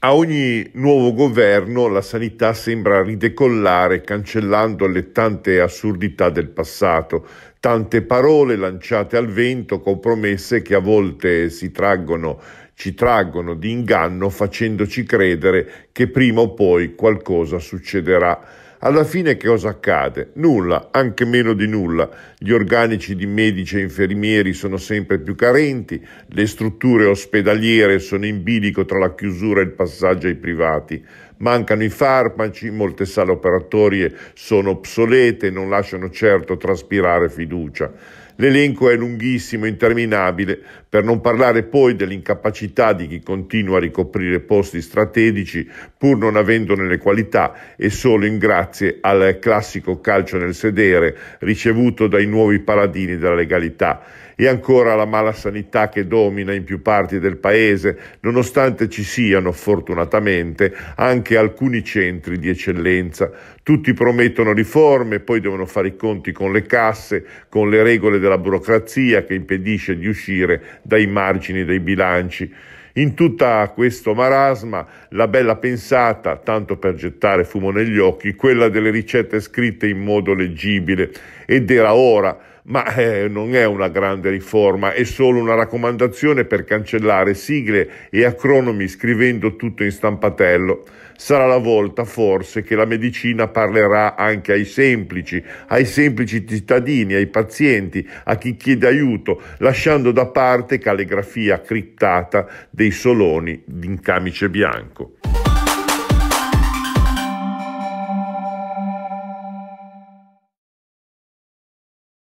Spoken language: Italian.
A ogni nuovo governo la sanità sembra ridecollare cancellando le tante assurdità del passato, tante parole lanciate al vento con promesse che a volte si traggono, ci traggono di inganno facendoci credere che prima o poi qualcosa succederà. Alla fine che cosa accade? Nulla, anche meno di nulla. Gli organici di medici e infermieri sono sempre più carenti, le strutture ospedaliere sono in bilico tra la chiusura e il passaggio ai privati. Mancano i farmaci, molte sale operatorie sono obsolete e non lasciano certo traspirare fiducia. L'elenco è lunghissimo, interminabile, per non parlare poi dell'incapacità di chi continua a ricoprire posti strategici pur non avendone le qualità e solo in grazia grazie al classico calcio nel sedere ricevuto dai nuovi paladini della legalità e ancora la mala sanità che domina in più parti del paese, nonostante ci siano, fortunatamente, anche alcuni centri di eccellenza. Tutti promettono riforme, poi devono fare i conti con le casse, con le regole della burocrazia che impedisce di uscire dai margini dei bilanci. In tutta questo marasma, la bella pensata, tanto per gettare fumo negli occhi, quella delle ricette scritte in modo leggibile, ed era ora ma eh, non è una grande riforma, è solo una raccomandazione per cancellare sigle e acronomi scrivendo tutto in stampatello. Sarà la volta forse che la medicina parlerà anche ai semplici, ai semplici cittadini, ai pazienti, a chi chiede aiuto, lasciando da parte calligrafia criptata dei soloni in camice bianco.